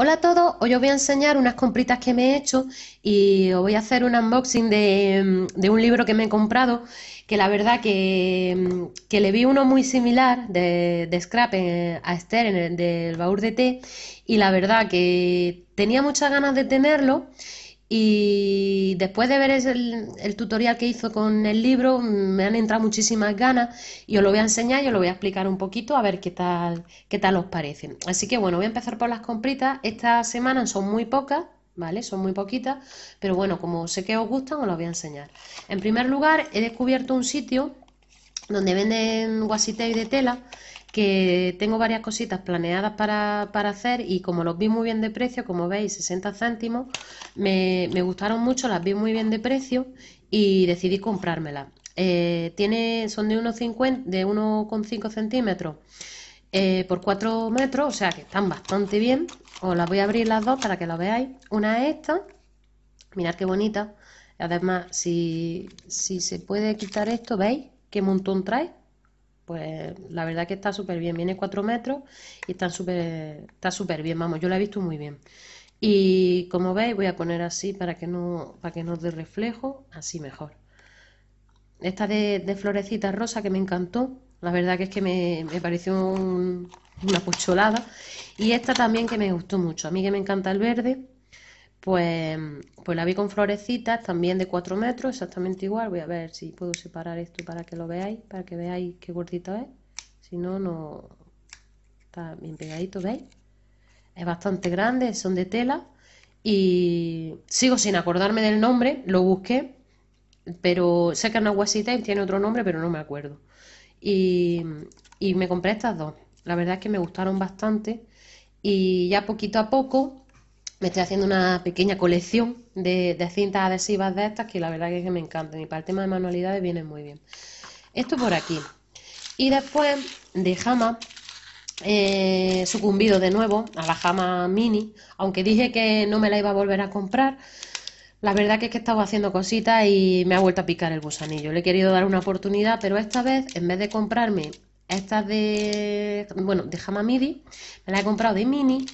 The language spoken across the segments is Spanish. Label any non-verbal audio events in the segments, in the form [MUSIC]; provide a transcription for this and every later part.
Hola a todos, hoy os voy a enseñar unas compritas que me he hecho y os voy a hacer un unboxing de, mm, un libro que me he comprado que la verdad que, mm, que le vi uno muy similar de, Scrap eh, a Esther en el, del baúl de té y la verdad que tenía muchas ganas de tenerlo y después de ver el, tutorial que hizo con el libro, me han entrado muchísimas ganas y os lo voy a enseñar y os lo voy a explicar un poquito a ver qué tal, qué tal os parece. Así que bueno, voy a empezar por las compritas. Esta semana son muy pocas, ¿vale? Son muy poquitas, pero bueno, como sé que os gustan, os las voy a enseñar. En primer lugar, he descubierto un sitio donde venden guasiteis de tela que tengo varias cositas planeadas para, hacer y como los vi muy bien de precio, como veis, 60 céntimos, me, gustaron mucho, las vi muy bien de precio y decidí comprármela. Eh, tiene, son de 1,5 centímetros eh, por 4 metros, o sea que están bastante bien. Os las voy a abrir las dos para que las veáis. Una es esta, mirad qué bonita. Además, si, si se puede quitar esto, ¿veis qué montón trae? pues la verdad que está súper bien. Viene 4 metros y está súper está bien, vamos, yo la he visto muy bien. Y como veis voy a poner así para que no, para que no dé reflejo, así mejor. Esta de, florecita rosa que me encantó, la verdad que es que me, pareció una pocholada. Y esta también que me gustó mucho, a mí que me encanta el verde pues, pues la vi con florecitas, también de 4 metros, exactamente igual. Voy a ver si puedo separar esto para que lo veáis, para que veáis qué gordito es. Si no, no... Está bien pegadito, ¿veis? Es bastante grande, son de tela. Y sigo sin acordarme del nombre, lo busqué, pero sé que y tiene otro nombre, pero no me acuerdo. Y, y me compré estas dos. La verdad es que me gustaron bastante. Y ya poquito a poco me estoy haciendo una pequeña colección de, cintas adhesivas de estas que la verdad es que me encantan y para el tema de manualidades vienen muy bien. Esto por aquí. Y después de jama he eh, sucumbido de nuevo a la jama mini, aunque dije que no me la iba a volver a comprar. La verdad es que he estado haciendo cositas y me ha vuelto a picar el gusanillo. Le he querido dar una oportunidad, pero esta vez, en vez de comprarme estas de, bueno, de jama midi, me las he comprado de mini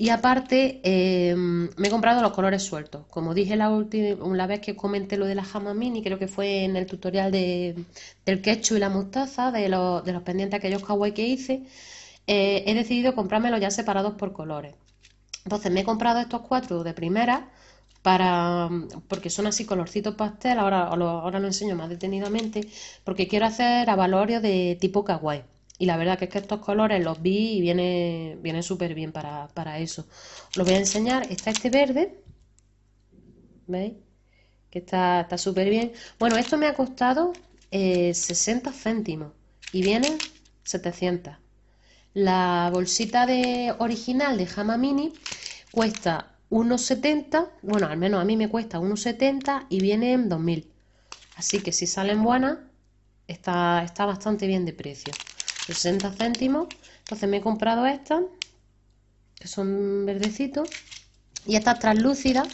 y aparte, em, me he comprado los colores sueltos. Como dije la última vez que comenté lo de la jama mini, creo que fue en el tutorial del ketchup y la mostaza, de, los, pendientes aquellos kawaii que hice, eh, he decidido comprármelos ya separados por colores. Entonces me he comprado estos cuatro de primera, para, porque son así colorcitos pastel, ahora ahora lo enseño más detenidamente, porque quiero hacer avalorios de tipo kawaii. Y la verdad que es que estos colores los vi y viene, viene súper bien para, eso. Os lo voy a enseñar. Está este verde. ¿Veis? Que está súper bien. Bueno, esto me ha costado 60 eh, céntimos. Y vienen 700. La bolsita de original de Hama Mini cuesta 1,70. Bueno, al menos a mí me cuesta 1,70 y viene en 2000. Así que si salen buenas, está, está bastante bien de precio. 60 céntimos. Entonces me he comprado estas, que son verdecitos, y estas translúcidas,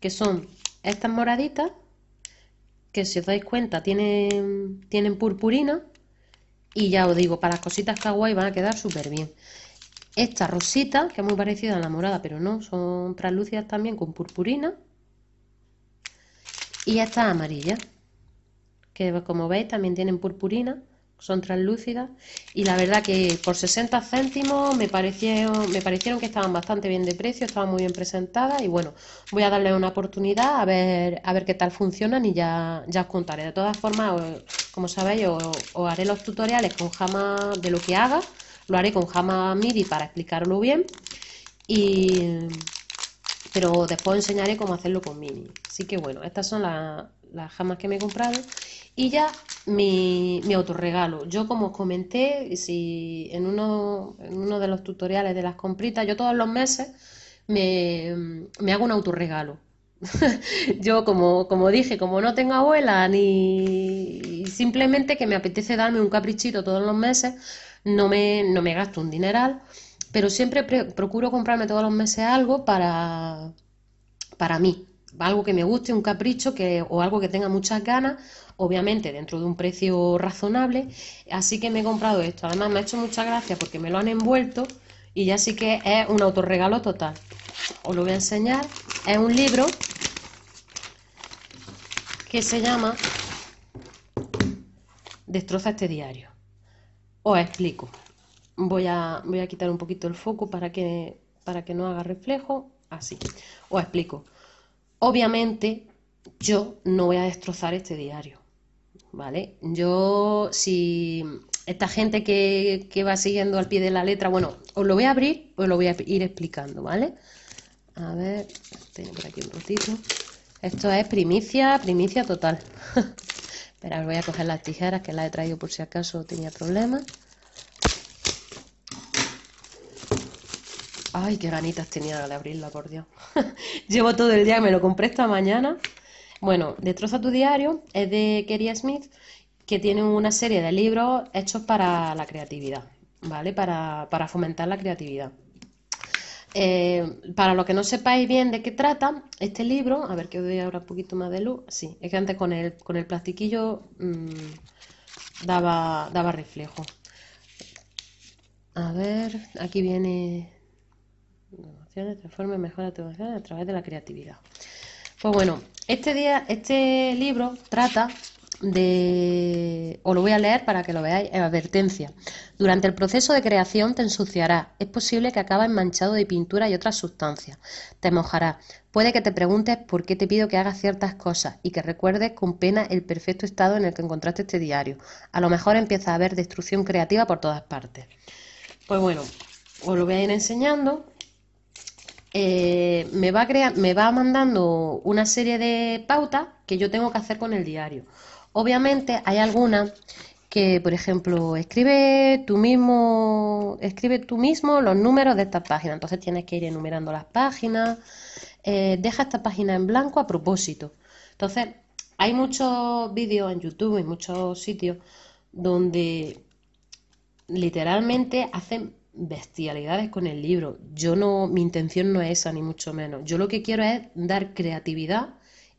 que son estas moraditas, que si os dais cuenta tienen, tienen purpurina, y ya os digo, para las cositas kawaii van a quedar súper bien. Esta rosita, que es muy parecida a la morada, pero no, son translúcidas también con purpurina. Y estas amarillas que como veis también tienen purpurina son translúcidas y la verdad que por 60 céntimos me parecieron, me parecieron que estaban bastante bien de precio, estaban muy bien presentadas y bueno, voy a darle una oportunidad a ver, a ver qué tal funcionan y ya, ya os contaré. De todas formas, como sabéis, os, haré los tutoriales con jama de lo que haga, lo haré con jama MIDI para explicarlo bien y pero después enseñaré cómo hacerlo con mini. Así que bueno, estas son las jamas que me he comprado y ya mi, mi autorregalo. Yo, como os comenté, si en uno, en uno de los tutoriales de las compritas, yo todos los meses me, hago un autorregalo. [LAUGHS] yo, como, dije, como no tengo abuela, ni simplemente que me apetece darme un caprichito todos los meses, no me, no me gasto un dineral, pero siempre procuro comprarme todos los meses algo para, para mí, algo que me guste, un capricho que, o algo que tenga muchas ganas obviamente dentro de un precio razonable. Así que me he comprado esto. Además me ha hecho mucha gracia porque me lo han envuelto y ya sí que es un autorregalo total. Os lo voy a enseñar. Es un libro que se llama Destroza este diario. Os explico. Voy a, voy a quitar un poquito el foco para que, para que no haga reflejo. Así. Os explico. Obviamente yo no voy a destrozar este diario. ¿vale? Yo, si esta gente que, va siguiendo al pie de la letra, bueno, os lo voy a abrir, os lo voy a ir explicando, ¿vale? A ver, tengo por aquí un ratito. Esto es primicia, primicia total. [LAUGHS] pero voy a coger las tijeras que las he traído por si acaso tenía problemas. Ay, qué ganitas tenía de abrirla, por Dios. [LAUGHS] Llevo todo el día, me lo compré esta mañana. Bueno, Destroza tu diario es de Keria Smith, que tiene una serie de libros hechos para la creatividad, ¿vale? Para, fomentar la creatividad. Eh, para los que no sepáis bien de qué trata este libro, a ver que os doy ahora un poquito más de luz. Sí, es que antes con el, con el plastiquillo mm, daba, daba reflejo. A ver, aquí viene transforme, mejora tu a través de la creatividad. Pues bueno, este, día, este libro trata de, os lo voy a leer para que lo veáis, en advertencia. Durante el proceso de creación te ensuciará, Es posible que acabes manchado de pintura y otras sustancias. Te mojará. Puede que te preguntes por qué te pido que hagas ciertas cosas y que recuerdes con pena el perfecto estado en el que encontraste este diario. A lo mejor empieza a haber destrucción creativa por todas partes. Pues bueno, os lo voy a ir enseñando eh, me, va me va mandando una serie de pautas que yo tengo que hacer con el diario. Obviamente hay algunas que, por ejemplo, escribe tú mismo, escribe tú mismo los números de esta página. Entonces tienes que ir enumerando las páginas. Eh, deja esta página en blanco a propósito. Entonces, hay muchos vídeos en YouTube y muchos sitios donde literalmente hacen bestialidades con el libro. Yo no, mi intención no es esa, ni mucho menos. Yo lo que quiero es dar creatividad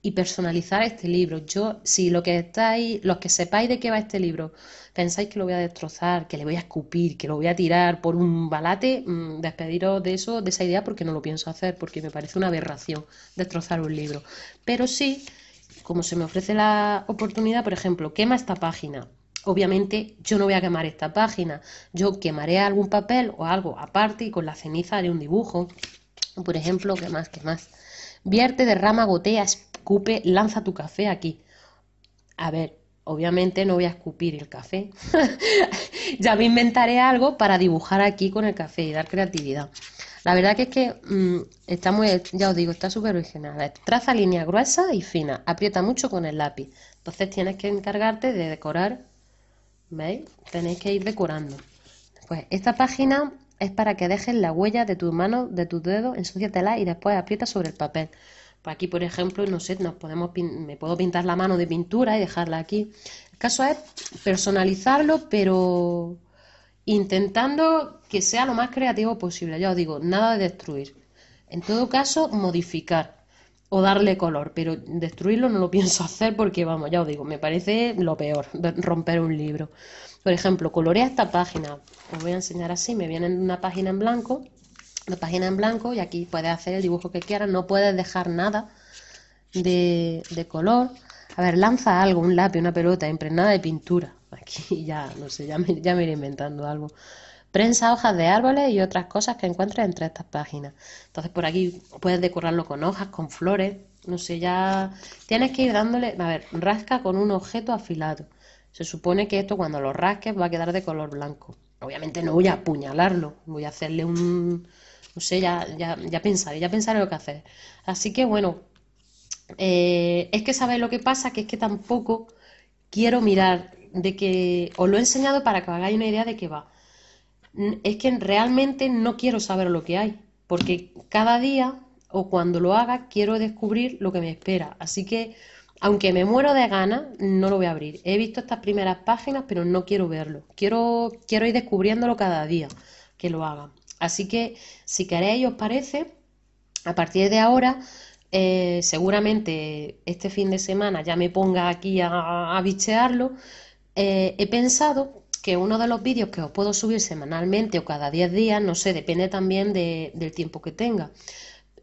y personalizar este libro. Yo, si lo que estáis, los que sepáis de qué va este libro, pensáis que lo voy a destrozar, que le voy a escupir, que lo voy a tirar por un balate, mm, despediros de eso, de esa idea, porque no lo pienso hacer, porque me parece una aberración destrozar un libro. Pero sí, como se me ofrece la oportunidad, por ejemplo, quema esta página, Obviamente yo no voy a quemar esta página, yo quemaré algún papel o algo aparte y con la ceniza haré un dibujo. Por ejemplo, ¿qué más? ¿Qué más? Vierte, derrama, gotea, escupe, lanza tu café aquí. A ver, obviamente no voy a escupir el café. [LAUGHS] ya me inventaré algo para dibujar aquí con el café y dar creatividad. La verdad que es que mm, está muy, ya os digo, está súper original. Traza línea gruesa y fina, aprieta mucho con el lápiz. Entonces tienes que encargarte de decorar ¿Veis? Tenéis que ir decorando. Pues esta página es para que dejes la huella de tus mano de tus dedos, tela y después aprieta sobre el papel. Pues aquí, por ejemplo, no sé, nos podemos me puedo pintar la mano de pintura y dejarla aquí. El caso es personalizarlo, pero intentando que sea lo más creativo posible. Ya os digo, nada de destruir. En todo caso, modificar o darle color, pero destruirlo no lo [LAUGHS] pienso hacer porque, vamos, ya os digo, me parece lo peor, romper un libro. Por ejemplo, colorea esta página, os voy a enseñar así, me viene una página en blanco, una página en blanco y aquí puedes hacer el dibujo que quieras, no puedes dejar nada de, color. A ver, lanza algo, un lápiz, una pelota impregnada de pintura. [LAUGHS] Aquí ya, no sé, ya me, ya me iré inventando algo prensa, hojas de árboles y otras cosas que encuentres entre estas páginas. Entonces por aquí puedes decorarlo con hojas, con flores, no sé, ya tienes que ir dándole, a ver, rasca con un objeto afilado. Se supone que esto cuando lo rasques va a quedar de color blanco. Obviamente no voy a apuñalarlo, voy a hacerle un, no sé, ya, ya, ya pensaré, ya pensaré lo que hacer. Así que bueno, eh, es que sabéis lo que pasa, que es que tampoco quiero mirar de que os lo he enseñado para que hagáis una idea de qué va es que realmente no quiero saber lo que hay, porque cada día o cuando lo haga quiero descubrir lo que me espera. Así que, aunque me muero de ganas, no lo voy a abrir. He visto estas primeras páginas, pero no quiero verlo. Quiero, quiero ir descubriéndolo cada día que lo haga. Así que, si queréis, os parece, a partir de ahora, eh, seguramente este fin de semana ya me ponga aquí a, a bichearlo. Eh, he pensado que uno de los vídeos que os puedo subir semanalmente o cada 10 días, no sé, depende también del tiempo que tenga,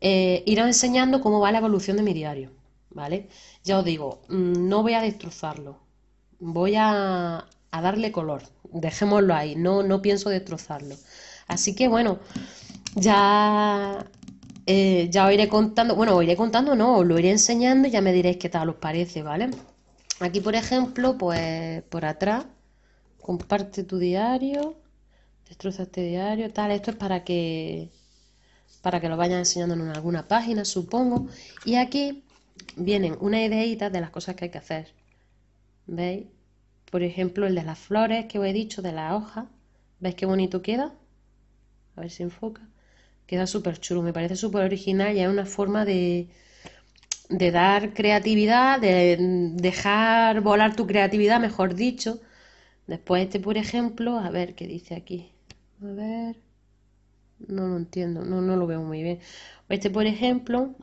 eh, irá enseñando cómo va la evolución de mi diario, ¿vale? Ya os digo, mm, no voy a destrozarlo, voy a, darle color, dejémoslo ahí, no, no pienso destrozarlo. Así que bueno, ya eh, ya os iré contando, bueno, os iré contando, no, os lo iré enseñando y ya me diréis qué tal os parece, ¿vale? Aquí, por ejemplo, pues por atrás comparte tu diario, destroza este diario, tal, esto es para que para que lo vayan enseñando en alguna página, supongo, y aquí vienen una ideita de las cosas que hay que hacer. ¿Veis? Por ejemplo, el de las flores que os he dicho, de la hoja. ¿Veis qué bonito queda? A ver si enfoca. Queda súper chulo, me parece súper original y es una forma de, de dar creatividad, de dejar volar tu creatividad, mejor dicho. Después este, por ejemplo, a ver qué dice aquí. A ver. No lo entiendo, no, no lo veo muy bien. Este, por ejemplo,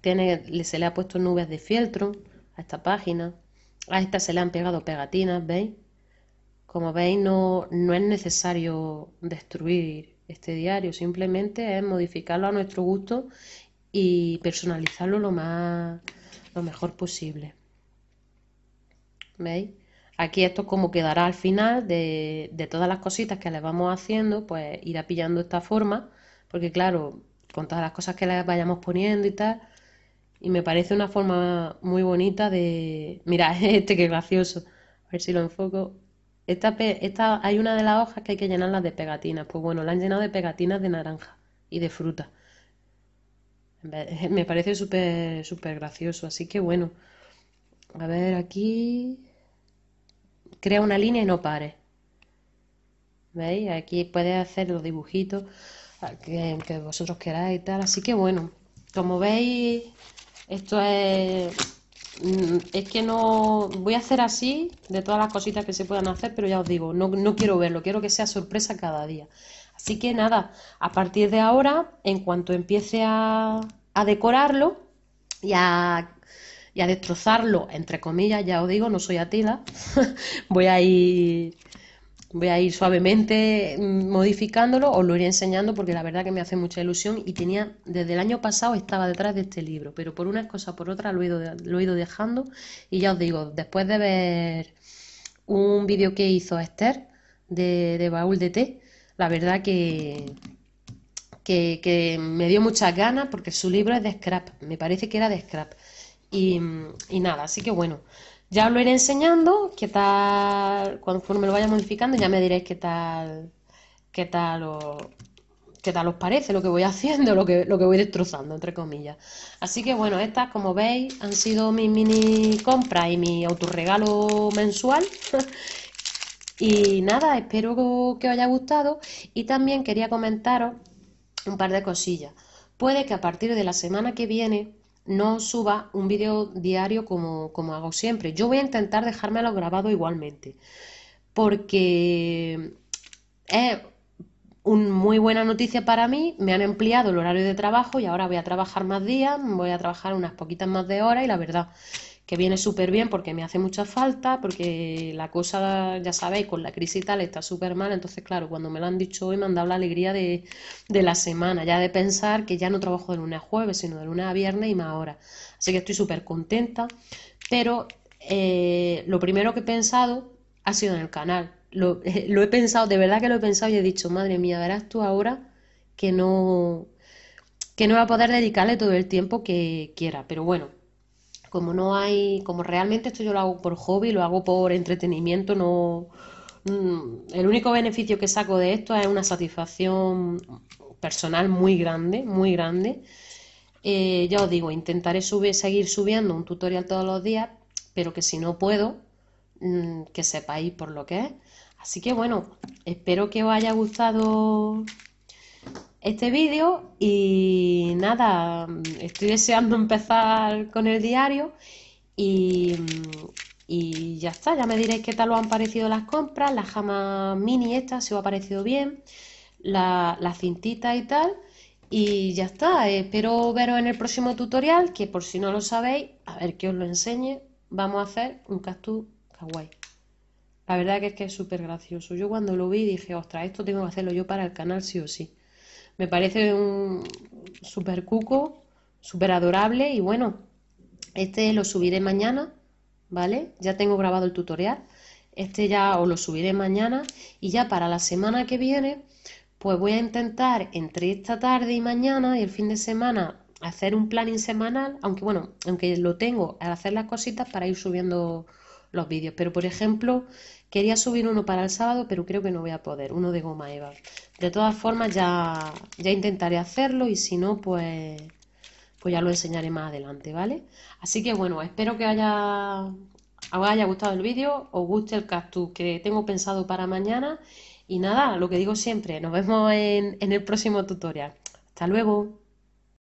tiene, se le ha puesto nubes de fieltro a esta página. A esta se le han pegado pegatinas, ¿veis? Como veis, no, no es necesario destruir este diario, simplemente es modificarlo a nuestro gusto y personalizarlo lo más lo mejor posible. ¿Veis? Aquí esto como quedará al final de, todas las cositas que le vamos haciendo, pues irá pillando esta forma, porque claro, con todas las cosas que le vayamos poniendo y tal, y me parece una forma muy bonita de... [LAUGHS] Mira, [LAUGHS] este que gracioso, a ver si lo enfoco. Esta, esta, hay una de las hojas que hay que llenarlas de pegatinas, pues bueno, la han llenado de pegatinas de naranja y de fruta. [LAUGHS] Me parece súper súper gracioso, así que bueno. A ver aquí crea una línea y no pare. ¿Veis? Aquí puedes hacer los dibujitos que, vosotros queráis y tal. Así que bueno, como veis, esto es mm, es que no voy a hacer así de todas las cositas que se puedan hacer, pero ya os digo, no, no, quiero verlo, quiero que sea sorpresa cada día. Así que nada, a partir de ahora, en cuanto empiece a, a decorarlo y a y a destrozarlo, entre comillas, ya os digo, no soy Atila, [LAUGHS] voy a ir voy a ir suavemente mm, modificándolo, os lo iré enseñando porque la verdad que me hace mucha ilusión y tenía, desde el año pasado estaba detrás de este libro, pero por unas cosa por otras lo he ido, lo ido dejando y ya os digo, después de ver un vídeo que hizo Esther de, Baúl de Té, la verdad que, que, que me dio muchas ganas porque su libro es de scrap, me parece que era de scrap y, nada, así que bueno, ya os lo iré enseñando, qué tal, cuando me lo vaya modificando, ya me diréis qué tal, qué tal os, qué tal os parece lo que voy [LAUGHS] haciendo, lo que, lo que voy destrozando, entre comillas. Así que bueno, estas, como veis, han sido mis mini compra y mi autorregalo mensual. [LAUGHS] y nada, espero que os haya gustado y también quería comentaros un par de cosillas. Puede que a partir de la semana que viene no suba un vídeo diario como, como hago siempre. Yo voy a intentar dejármelo grabado igualmente, porque es eh, muy buena noticia para mí. Me han ampliado el horario de trabajo y ahora voy a trabajar más días, voy a trabajar unas poquitas más de horas y la verdad que viene súper bien porque me hace mucha falta, porque la cosa, ya sabéis, con la crisis y tal está súper mal. Entonces, claro, cuando me lo han dicho hoy me han dado la alegría de, de la semana, ya de pensar que ya no trabajo de lunes a jueves, sino de lunes a viernes y más ahora. Así que estoy súper contenta, pero eh, lo primero que he pensado ha sido en el canal. Lo, [LAUGHS] lo he pensado, de verdad que lo he pensado y he dicho, madre mía, verás tú ahora que no que no va a poder dedicarle todo el tiempo que quiera, pero bueno, como no hay, como realmente esto yo lo hago por hobby, lo hago por entretenimiento, no mm, el único beneficio que saco de esto es una satisfacción personal muy grande, muy grande. Eh, ya os digo, intentaré subir, seguir subiendo un tutorial todos los días, pero que si no puedo, mm, que sepáis por lo que es. Así que bueno, espero que os haya gustado este vídeo y nada, estoy deseando empezar con el diario y, ya está, ya me diréis qué tal os han parecido las compras, la jama mini esta, si os ha parecido bien, la, cintita y tal. Y ya está, espero veros en el próximo tutorial, que por si no lo sabéis, a ver que os lo enseñe, vamos a hacer un cactus kawaii. La verdad que es que es súper gracioso. Yo cuando lo vi dije, ostras, esto tengo que hacerlo yo para el canal sí o sí. Me parece un super cuco, súper adorable y bueno, este lo subiré mañana, ¿vale? Ya tengo grabado el tutorial. Este ya os lo subiré mañana y ya para la semana que viene, pues voy a intentar entre esta tarde y mañana y el fin de semana hacer un planning semanal, aunque bueno, aunque lo tengo al hacer las cositas para ir subiendo los vídeos. Pero, por ejemplo, quería subir uno para el sábado, pero creo que no voy a poder, uno de goma Eva. De todas formas, ya, ya intentaré hacerlo y si no, pues, pues ya lo enseñaré más adelante, ¿vale? Así que bueno, espero que haya, haya gustado el vídeo, os guste el cactus que tengo pensado para mañana. Y nada, lo que digo siempre, nos vemos en, en el próximo tutorial. Hasta luego.